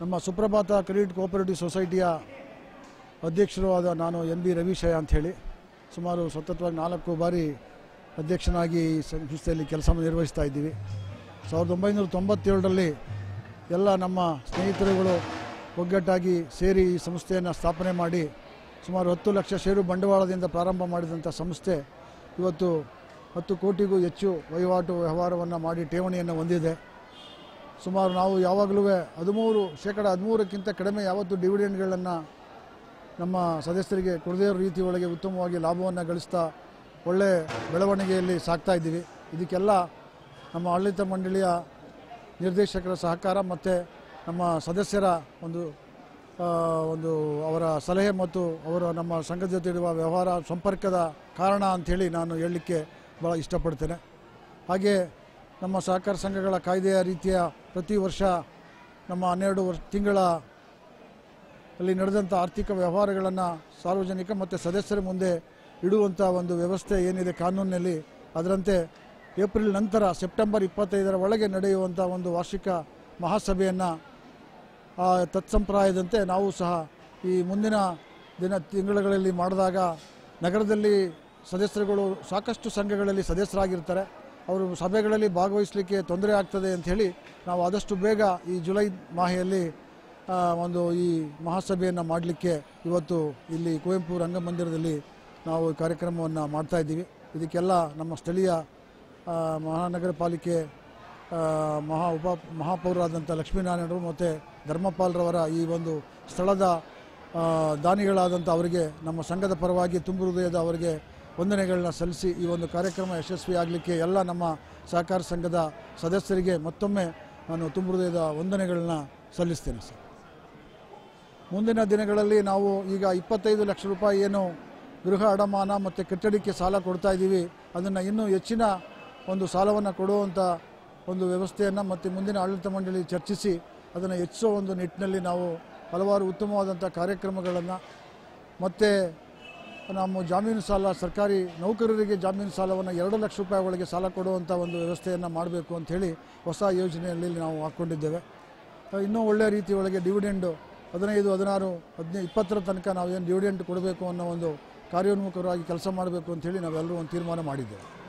ನಮ್ಮ ಸುಪ್ರಭಾತ credit cooperative ಸೊಸೈಟಿಯ ಅಧ್ಯಕ್ಷರು ಆದ ನಾನು ಎನ್ ಬಿ ರವಿಶಯ ಅಂಥೇಳಿ ಸುಮಾರು ಸತತವಾಗಿ ನಾಲ್ಕು ಬಾರಿ ಅಧ್ಯಕ್ಷನಾಗಿ ಈ ಸಂಸ್ಥೆಯಲ್ಲಿ ಕೆಲಸ ನಿರ್ವಹಿಸ್ತಾ ಇದ್ದೀವಿ ಸಾವಿರದ ಒಂಬೈನೂರ ತೊಂಬತ್ತೇಳರಲ್ಲಿ ಎಲ್ಲ ನಮ್ಮ ಸ್ನೇಹಿತರುಗಳು ಒಗ್ಗಟ್ಟಾಗಿ ಸೇರಿ ಈ ಸಂಸ್ಥೆಯನ್ನು ಸ್ಥಾಪನೆ ಮಾಡಿ ಸುಮಾರು ಹತ್ತು ಲಕ್ಷ ಷೇರು ಬಂಡವಾಳದಿಂದ ಪ್ರಾರಂಭ ಮಾಡಿದಂಥ ಸಂಸ್ಥೆ ಇವತ್ತು ಹತ್ತು ಕೋಟಿಗೂ ಹೆಚ್ಚು ವಹಿವಾಟು ವ್ಯವಹಾರವನ್ನು ಮಾಡಿ ಠೇವಣಿಯನ್ನು ಹೊಂದಿದೆ ಸುಮಾರು ನಾವು ಯಾವಾಗಲೂ ಹದಿಮೂರು ಶೇಕಡ ಹದಿಮೂರಕ್ಕಿಂತ ಕಡಿಮೆ ಯಾವತ್ತು ಡಿವಿಡೆಂಡ್ಗಳನ್ನು ನಮ್ಮ ಸದಸ್ಯರಿಗೆ ಕೊಡದೇ ರೀತಿಯೊಳಗೆ ಉತ್ತಮವಾಗಿ ಲಾಭವನ್ನು ಗಳಿಸ್ತಾ ಒಳ್ಳೆ ಬೆಳವಣಿಗೆಯಲ್ಲಿ ಸಾಕ್ತಾ ಇದ್ದೀವಿ ಇದಕ್ಕೆಲ್ಲ ನಮ್ಮ ಆಡಳಿತ ಮಂಡಳಿಯ ನಿರ್ದೇಶಕರ ಸಹಕಾರ ಮತ್ತು ನಮ್ಮ ಸದಸ್ಯರ ಒಂದು ಒಂದು ಅವರ ಸಲಹೆ ಮತ್ತು ಅವರ ನಮ್ಮ ಸಂಘದ ಜೊತೆ ಇರುವ ವ್ಯವಹಾರ ಸಂಪರ್ಕದ ಕಾರಣ ಅಂಥೇಳಿ ನಾನು ಹೇಳಲಿಕ್ಕೆ ಭಾಳ ಇಷ್ಟಪಡ್ತೇನೆ ಹಾಗೆ ನಮ್ಮ ಸಹಕಾರ ಸಂಘಗಳ ಕಾಯ್ದೆಯ ರೀತಿಯ ಪ್ರತಿ ವರ್ಷ ನಮ್ಮ ಹನ್ನೆರಡು ವರ್ಷ ತಿಂಗಳ ಅಲ್ಲಿ ನಡೆದಂಥ ಆರ್ಥಿಕ ವ್ಯವಹಾರಗಳನ್ನು ಸಾರ್ವಜನಿಕ ಮತ್ತು ಸದಸ್ಯರ ಮುಂದೆ ಇಡುವಂಥ ಒಂದು ವ್ಯವಸ್ಥೆ ಏನಿದೆ ಕಾನೂನಿನಲ್ಲಿ ಅದರಂತೆ ಏಪ್ರಿಲ್ ನಂತರ ಸೆಪ್ಟೆಂಬರ್ ಇಪ್ಪತ್ತೈದರ ಒಳಗೆ ನಡೆಯುವಂಥ ಒಂದು ವಾರ್ಷಿಕ ಮಹಾಸಭೆಯನ್ನು ತತ್ಸಂಪ್ರಾಯದಂತೆ ನಾವು ಸಹ ಈ ಮುಂದಿನ ದಿನ ತಿಂಗಳುಗಳಲ್ಲಿ ಮಾಡಿದಾಗ ನಗರದಲ್ಲಿ ಸದಸ್ಯರುಗಳು ಸಾಕಷ್ಟು ಸಂಘಗಳಲ್ಲಿ ಸದಸ್ಯರಾಗಿರ್ತಾರೆ ಅವರು ಸಭೆಗಳಲ್ಲಿ ಭಾಗವಹಿಸಲಿಕ್ಕೆ ತೊಂದರೆ ಆಗ್ತದೆ ಅಂಥೇಳಿ ನಾವು ಆದಷ್ಟು ಬೇಗ ಈ ಜುಲೈ ಮಾಹೆಯಲ್ಲಿ ಒಂದು ಈ ಮಹಾಸಭೆಯನ್ನು ಮಾಡಲಿಕ್ಕೆ ಇವತ್ತು ಇಲ್ಲಿ ಕುವೆಂಪು ರಂಗಮಂದಿರದಲ್ಲಿ ನಾವು ಕಾರ್ಯಕ್ರಮವನ್ನು ಮಾಡ್ತಾ ಇದ್ದೀವಿ ಇದಕ್ಕೆಲ್ಲ ನಮ್ಮ ಸ್ಥಳೀಯ ಮಹಾನಗರ ಪಾಲಿಕೆ ಮಹಾ ಉಪ ಮಹಾಪೌರರಾದಂಥ ಲಕ್ಷ್ಮೀನಾರಾಯಣರು ಮತ್ತು ಧರ್ಮಪಾಲ್ರವರ ಈ ಒಂದು ಸ್ಥಳದ ದಾನಿಗಳಾದಂಥ ಅವರಿಗೆ ನಮ್ಮ ಸಂಘದ ಪರವಾಗಿ ತುಂಬು ಹೃದಯದ ಅವರಿಗೆ ವಂದನೆಗಳನ್ನ ಸಲ್ಲಿಸಿ ಈ ಒಂದು ಕಾರ್ಯಕ್ರಮ ಯಶಸ್ವಿಯಾಗಲಿಕ್ಕೆ ಎಲ್ಲ ನಮ್ಮ ಸಹಕಾರ ಸಂಘದ ಸದಸ್ಯರಿಗೆ ಮತ್ತೊಮ್ಮೆ ನಾನು ತುಂಬ ಹೃದಯದ ವಂದನೆಗಳನ್ನ ಸಲ್ಲಿಸ್ತೇನೆ ಸರ್ ಮುಂದಿನ ದಿನಗಳಲ್ಲಿ ನಾವು ಈಗ ಇಪ್ಪತ್ತೈದು ಲಕ್ಷ ರೂಪಾಯಿ ಏನು ಗೃಹ ಅಡಮಾನ ಮತ್ತು ಕಟ್ಟಡಕ್ಕೆ ಸಾಲ ಕೊಡ್ತಾ ಇದ್ದೀವಿ ಅದನ್ನು ಇನ್ನೂ ಹೆಚ್ಚಿನ ಒಂದು ಸಾಲವನ್ನು ಕೊಡುವಂಥ ಒಂದು ವ್ಯವಸ್ಥೆಯನ್ನು ಮತ್ತು ಮುಂದಿನ ಆಡಳಿತ ಮಂಡಳಿ ಚರ್ಚಿಸಿ ಅದನ್ನು ಹೆಚ್ಚಿಸೋ ಒಂದು ನಿಟ್ಟಿನಲ್ಲಿ ನಾವು ಹಲವಾರು ಉತ್ತಮವಾದಂಥ ಕಾರ್ಯಕ್ರಮಗಳನ್ನು ಮತ್ತು ನಮ್ಮ ಜಾಮೀನು ಸಾಲ ಸರ್ಕಾರಿ ನೌಕರರಿಗೆ ಜಾಮೀನು ಸಾಲವನ್ನು ಎರಡು ಲಕ್ಷ ರೂಪಾಯಿ ಒಳಗೆ ಸಾಲ ಕೊಡುವಂಥ ಒಂದು ವ್ಯವಸ್ಥೆಯನ್ನು ಮಾಡಬೇಕು ಅಂಥೇಳಿ ಹೊಸ ಯೋಜನೆಯಲ್ಲಿ ನಾವು ಹಾಕ್ಕೊಂಡಿದ್ದೇವೆ ಇನ್ನೂ ಒಳ್ಳೆಯ ರೀತಿ ಒಳಗೆ ಡಿವಿಡೆಂಡು ಹದಿನೈದು ಹದಿನಾರು ಹದಿನೈದು ಇಪ್ಪತ್ತರ ತನಕ ನಾವೇನು ಡಿವಿಡೆಂಡ್ ಕೊಡಬೇಕು ಅನ್ನೋ ಒಂದು ಕಾರ್ಯೋನ್ಮುಖರಾಗಿ ಕೆಲಸ ಮಾಡಬೇಕು ಅಂಥೇಳಿ ನಾವೆಲ್ಲರೂ ಒಂದು ತೀರ್ಮಾನ ಮಾಡಿದ್ದೇವೆ